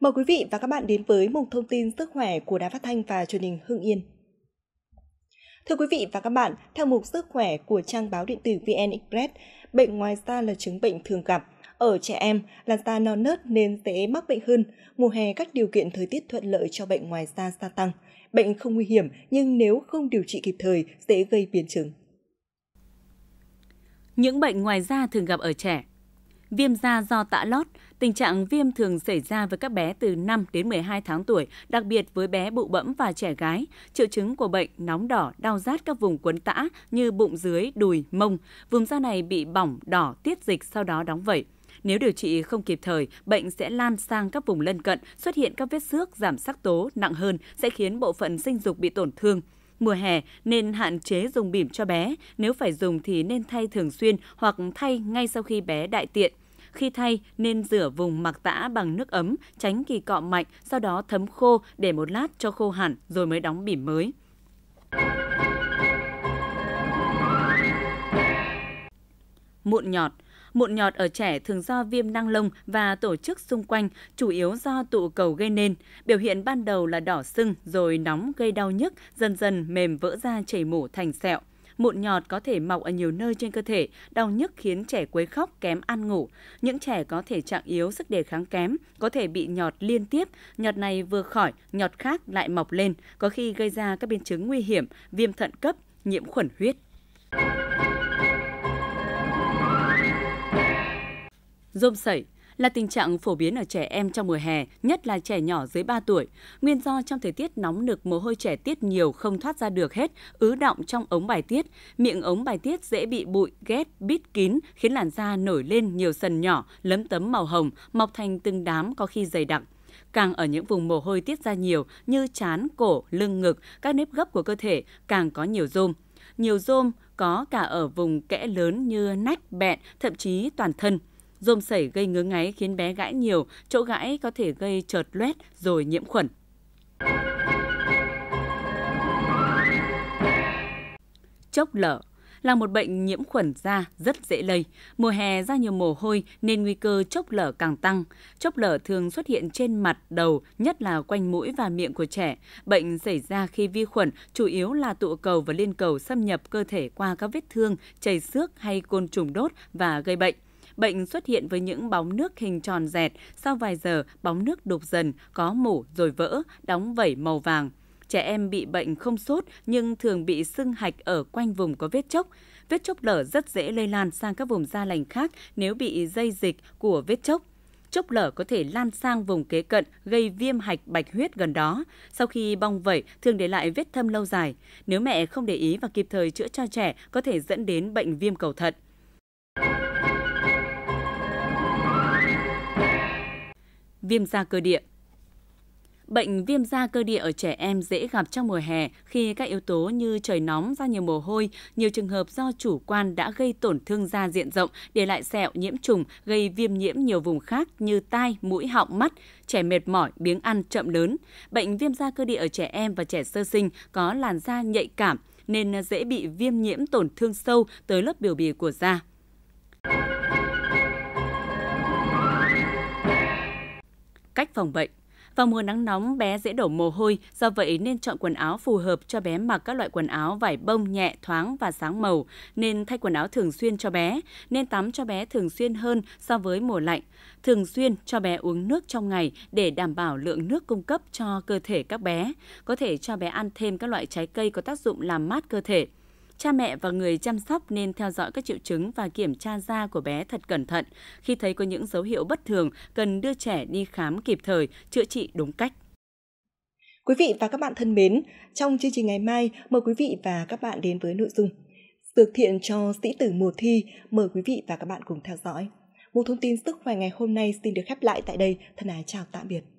Mời quý vị và các bạn đến với mục thông tin sức khỏe của Đài Phát Thanh và truyền hình Hưng Yên. Thưa quý vị và các bạn, theo mục sức khỏe của trang báo điện tử VN Express, bệnh ngoài da là chứng bệnh thường gặp. Ở trẻ em, làn da non nớt nên dễ mắc bệnh hơn. Mùa hè các điều kiện thời tiết thuận lợi cho bệnh ngoài da gia tăng. Bệnh không nguy hiểm nhưng nếu không điều trị kịp thời dễ gây biến chứng. Những bệnh ngoài da thường gặp ở trẻ Viêm da do tã lót, tình trạng viêm thường xảy ra với các bé từ 5 đến 12 tháng tuổi, đặc biệt với bé bụ bẫm và trẻ gái. Triệu chứng của bệnh nóng đỏ, đau rát các vùng quấn tã như bụng dưới, đùi, mông. Vùng da này bị bỏng, đỏ, tiết dịch sau đó đóng vẩy. Nếu điều trị không kịp thời, bệnh sẽ lan sang các vùng lân cận, xuất hiện các vết xước, giảm sắc tố nặng hơn sẽ khiến bộ phận sinh dục bị tổn thương. Mùa hè nên hạn chế dùng bỉm cho bé, nếu phải dùng thì nên thay thường xuyên hoặc thay ngay sau khi bé đại tiện. Khi thay nên rửa vùng mặc tã bằng nước ấm, tránh kỳ cọ mạnh, sau đó thấm khô để một lát cho khô hẳn rồi mới đóng bỉm mới. Mụn nhọt – Mụn nhọt ở trẻ thường do viêm năng lông và tổ chức xung quanh, chủ yếu do tụ cầu gây nên. Biểu hiện ban đầu là đỏ sưng, rồi nóng gây đau nhức, dần dần mềm vỡ ra chảy mủ thành sẹo. Mụn nhọt có thể mọc ở nhiều nơi trên cơ thể, đau nhức khiến trẻ quấy khóc, kém ăn ngủ. Những trẻ có thể trạng yếu, sức đề kháng kém, có thể bị nhọt liên tiếp. Nhọt này vừa khỏi, nhọt khác lại mọc lên, có khi gây ra các biến chứng nguy hiểm, viêm thận cấp, nhiễm khuẩn huyết. rôm sẩy là tình trạng phổ biến ở trẻ em trong mùa hè, nhất là trẻ nhỏ dưới 3 tuổi. Nguyên do trong thời tiết nóng nực mồ hôi trẻ tiết nhiều không thoát ra được hết, ứ động trong ống bài tiết, miệng ống bài tiết dễ bị bụi, ghét, bít kín khiến làn da nổi lên nhiều sần nhỏ, lấm tấm màu hồng, mọc thành từng đám có khi dày đặc càng ở những vùng mồ hôi tiết ra nhiều như chán, cổ, lưng ngực, các nếp gấp của cơ thể càng có nhiều rôm. Nhiều rôm có cả ở vùng kẽ lớn như nách, bẹn, thậm chí toàn thân. Rôm sẩy gây ngứa ngáy khiến bé gãi nhiều, chỗ gãi có thể gây trợt loét rồi nhiễm khuẩn. Chốc lở là một bệnh nhiễm khuẩn da rất dễ lây. Mùa hè ra nhiều mồ hôi nên nguy cơ chốc lở càng tăng. Chốc lở thường xuất hiện trên mặt, đầu, nhất là quanh mũi và miệng của trẻ. Bệnh xảy ra khi vi khuẩn, chủ yếu là tụ cầu và liên cầu xâm nhập cơ thể qua các vết thương, chảy xước hay côn trùng đốt và gây bệnh bệnh xuất hiện với những bóng nước hình tròn dẹt, sau vài giờ bóng nước đục dần, có mủ rồi vỡ, đóng vẩy màu vàng. Trẻ em bị bệnh không sốt nhưng thường bị sưng hạch ở quanh vùng có vết chốc. Vết chốc lở rất dễ lây lan sang các vùng da lành khác nếu bị dây dịch của vết chốc chốc lở có thể lan sang vùng kế cận gây viêm hạch bạch huyết gần đó. Sau khi bong vẩy thường để lại vết thâm lâu dài. Nếu mẹ không để ý và kịp thời chữa cho trẻ có thể dẫn đến bệnh viêm cầu thận. viêm da cơ địa. Bệnh viêm da cơ địa ở trẻ em dễ gặp trong mùa hè khi các yếu tố như trời nóng, ra nhiều mồ hôi, nhiều trường hợp do chủ quan đã gây tổn thương da diện rộng, để lại sẹo nhiễm trùng, gây viêm nhiễm nhiều vùng khác như tai, mũi, họng, mắt, trẻ mệt mỏi, biếng ăn, chậm lớn. Bệnh viêm da cơ địa ở trẻ em và trẻ sơ sinh có làn da nhạy cảm nên dễ bị viêm nhiễm tổn thương sâu tới lớp biểu bì của da. cách phòng bệnh. Vào mùa nắng nóng, bé dễ đổ mồ hôi, do vậy nên chọn quần áo phù hợp cho bé mặc các loại quần áo vải bông nhẹ, thoáng và sáng màu, nên thay quần áo thường xuyên cho bé, nên tắm cho bé thường xuyên hơn so với mùa lạnh. Thường xuyên cho bé uống nước trong ngày để đảm bảo lượng nước cung cấp cho cơ thể các bé. Có thể cho bé ăn thêm các loại trái cây có tác dụng làm mát cơ thể cha mẹ và người chăm sóc nên theo dõi các triệu chứng và kiểm tra da của bé thật cẩn thận. Khi thấy có những dấu hiệu bất thường, cần đưa trẻ đi khám kịp thời, chữa trị đúng cách. Quý vị và các bạn thân mến, trong chương trình ngày mai, mời quý vị và các bạn đến với nội dung Dược thiện cho sĩ tử mùa thi, mời quý vị và các bạn cùng theo dõi. Một thông tin sức khỏe ngày hôm nay xin được khép lại tại đây. Thân ái chào tạm biệt.